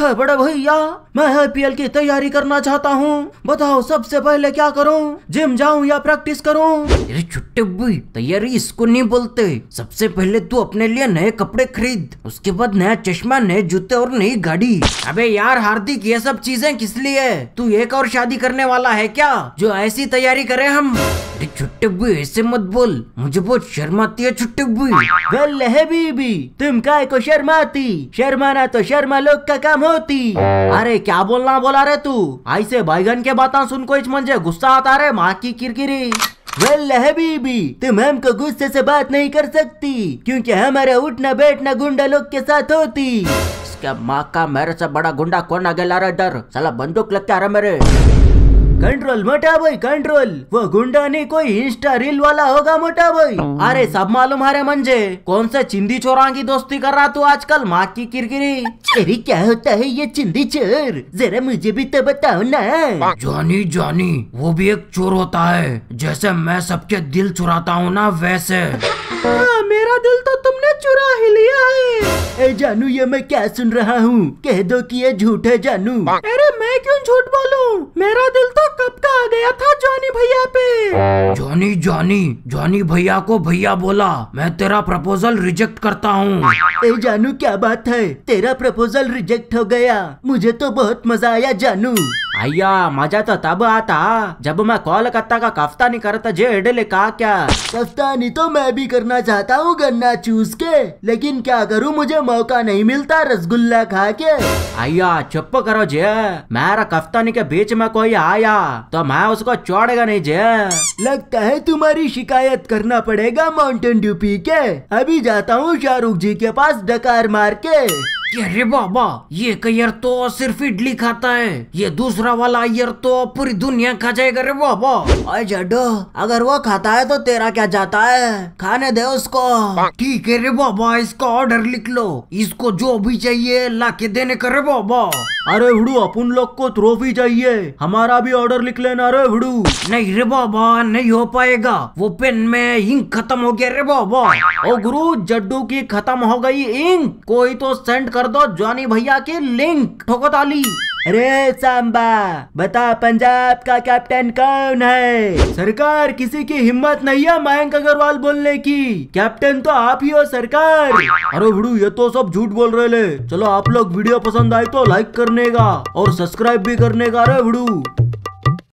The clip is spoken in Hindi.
है बड़े भैया मैं आईपीएल की तैयारी करना चाहता हूँ बताओ सबसे पहले क्या करूँ जिम जाऊँ या प्रैक्टिस करूँ अरे छुट्टे तैयारी इसको नहीं बोलते सबसे पहले तू अपने लिए नए कपड़े खरीद उसके बाद नया चश्मा नए जूते और नई गाड़ी अबे यार हार्दिक ये सब चीजें किस लिए तू एक और शादी करने वाला है क्या जो ऐसी तैयारी करे हम अरे छुट्टे ऐसे मत बोल मुझे बहुत शर्माती है छुट्टे भी गल है बीबी तुम काय को शर्माती शर्माना तो शर्मा लोग का काम होती अरे क्या बोलना बोला रे तू ऐसे बैगन के बात सुन को मंजे गुस्सा आता रे माँ की किरकिरी वेल हबीबी तुम हमको गुस्से से बात नहीं कर सकती क्योंकि हमारे उठना बैठना गुंडा लोग के साथ होती इसका माँ का मेरे से बड़ा गुंडा कौन आ गया डर साला बंदूक लगता रहा मेरे कंट्रोल मोटा भाई कंट्रोल वो गुंडा नहीं कोई इंस्टा रील वाला होगा मोटा भाई अरे सब मालूम हरे मंजे कौन सा चिंदी चोरा की दोस्ती कर रहा तू आजकल माँ की किरकिरी अरे क्या होता है ये चिंदी चोर जरा मुझे भी तो बताओ ना जानी जानी वो भी एक चोर होता है जैसे मैं सबके दिल चुराता हूँ ना वैसे आ, हाँ, मेरा दिल तो तुमने चुरा ही लिया है ए जानू ये मैं क्या सुन रहा हूँ कह दो कि ये झूठ है जानू अरे मैं क्यों झूठ बोलूँ मेरा दिल तो कब का आ गया था जॉनी भैया पे जॉनी जॉनी जॉनी भैया को भैया बोला मैं तेरा प्रपोजल रिजेक्ट करता हूँ ए जानू क्या बात है तेरा प्रपोजल रिजेक्ट हो गया मुझे तो बहुत मजा आया जानू अय्या मजा तो तब आता जब मैं कोलकाता का कफ्तानी करता जे इडली का क्या कफ्तानी तो मैं भी करना चाहता हूँ गन्ना चूस के लेकिन क्या करूँ मुझे मौका नहीं मिलता रसगुल्ला खा के अय्या चुप करो जे मेरा कफ्तानी के बीच में कोई आया तो मैं उसको छोड़ेगा नहीं जे लगता है तुम्हारी शिकायत करना पड़ेगा माउंटेन ड्यू पी के अभी जाता हूँ शाहरुख जी के पास डकार मार के कि अरे बाबा ये कयर तो सिर्फ इडली खाता है ये दूसरा वाला अयर तो पूरी दुनिया खा जाएगा रे बाबा अरे जड्डू अगर वो खाता है तो तेरा क्या जाता है खाने दे उसको ठीक है रे बाबा इसका ऑर्डर लिख लो इसको जो भी चाहिए ला के देने का रे बाबा अरे हुडू अपन लोग को ट्रॉफी चाहिए हमारा भी ऑर्डर लिख लेना रे हुडू नहीं रे बाबा नहीं हो पाएगा वो पेन में इंक खत्म हो गया रे बाबा ओ गुरु जड्डू की खत्म हो गई इंक कोई तो सेंड कर दो जॉनी भैया की लिंक ठोको ताली अरे सांबा बता पंजाब का कैप्टन कौन है सरकार किसी की हिम्मत नहीं है मयंक अग्रवाल बोलने की कैप्टन तो आप ही हो सरकार अरे भुडू ये तो सब झूठ बोल रहे ले चलो आप लोग वीडियो पसंद आए तो लाइक करने का और सब्सक्राइब भी करने का अरे भुडू